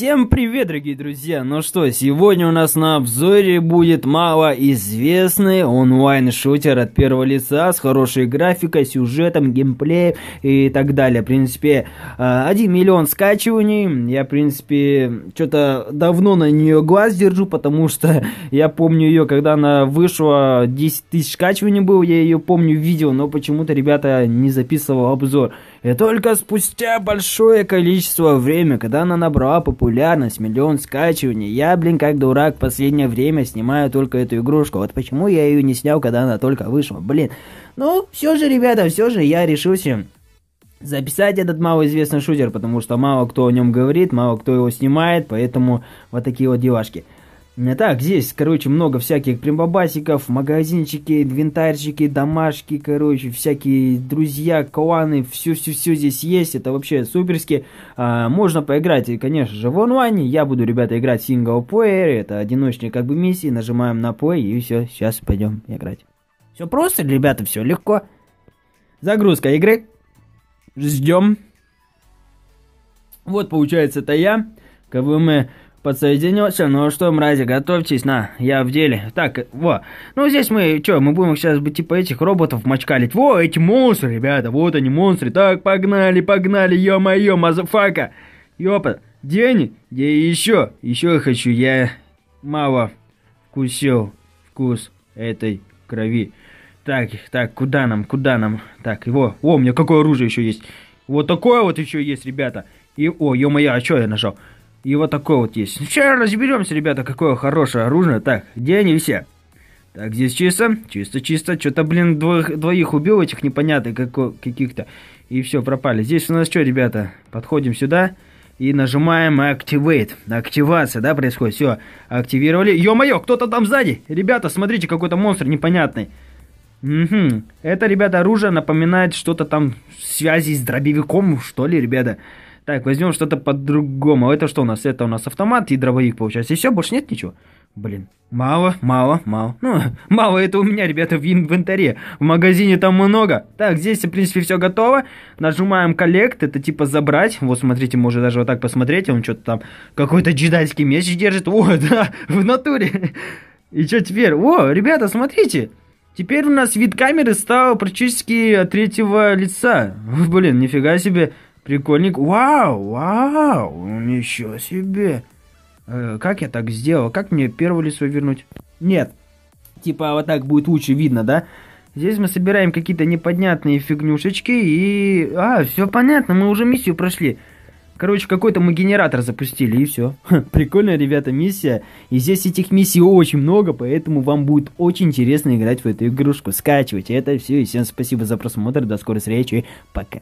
Всем привет, дорогие друзья! Ну что, сегодня у нас на обзоре будет малоизвестный онлайн-шутер от первого лица с хорошей графикой, сюжетом, геймплеем и так далее. В принципе, 1 э, миллион скачиваний. Я, в принципе, что-то давно на нее глаз держу, потому что я помню ее, когда она вышла, 10 тысяч скачиваний было, я ее помню видео, но почему-то, ребята, не записывал обзор. И только спустя большое количество времени, когда она набрала популярность, популярность, миллион скачиваний. Я, блин, как дурак, в последнее время снимаю только эту игрушку. Вот почему я ее не снял, когда она только вышла, блин. Ну, все же, ребята, все же я решился записать этот малоизвестный шутер, потому что мало кто о нем говорит, мало кто его снимает, поэтому вот такие вот девашки. Так, здесь, короче, много всяких прибабасиков, магазинчики, инвентарщики, домашки, короче, всякие друзья, кланы, все-все-все здесь есть, это вообще суперски. А, можно поиграть, и, конечно же, в онлайне. Я буду, ребята, играть в синглплеер, это одиночные как бы миссии, нажимаем на play и все, сейчас пойдем играть. Все просто, ребята, все легко. Загрузка игры. Ждем. Вот, получается, это я. Как бы мы Подсоединился, ну что, мрази, готовьтесь, на, я в деле. Так, во, ну здесь мы, чё, мы будем сейчас бы типа этих роботов мочкалить. Во, эти монстры, ребята, вот они монстры. Так, погнали, погнали, ё-моё, мазафака. Ёпа, где они? Где еще? Еще хочу, я мало вкусил вкус этой крови. Так, так, куда нам, куда нам? Так, его, о, у меня какое оружие еще есть. Вот такое вот еще есть, ребята. И, о, ё-моё, а что я нажал? И вот такой вот есть. Ну, сейчас разберемся, ребята, какое хорошее оружие. Так, где они все? Так, здесь чисто, чисто, чисто. Что-то, блин, двоих, двоих убил этих непонятных каких-то. И все, пропали. Здесь у нас что, ребята? Подходим сюда и нажимаем Activate. Активация, да, происходит. Все, активировали. Ё-моё, кто-то там сзади. Ребята, смотрите, какой-то монстр непонятный. Угу. Это, ребята, оружие напоминает что-то там в связи с дробовиком, что ли, ребята. Так, возьмем что-то по-другому. А это что у нас? Это у нас автомат и дробовик получается. Еще больше нет ничего? Блин, мало, мало, мало. Ну, мало это у меня, ребята, в инвентаре. В магазине там много. Так, здесь, в принципе, все готово. Нажимаем коллект, это типа забрать. Вот, смотрите, можно даже вот так посмотреть. Он что-то там, какой-то джедайский меч держит. О, да, в натуре. И что теперь? О, ребята, смотрите. Теперь у нас вид камеры стал практически от третьего лица. Блин, нифига себе. Прикольник. Вау, вау, ничего себе. Э, как я так сделал? Как мне первое лицо вернуть? Нет. Типа вот так будет лучше видно, да? Здесь мы собираем какие-то непонятные фигнюшечки и... А, все понятно, мы уже миссию прошли. Короче, какой-то мы генератор запустили, и все. Ха, прикольная, ребята, миссия. И здесь этих миссий очень много, поэтому вам будет очень интересно играть в эту игрушку. Скачивайте это все. И всем спасибо за просмотр. До скорой встречи. Пока.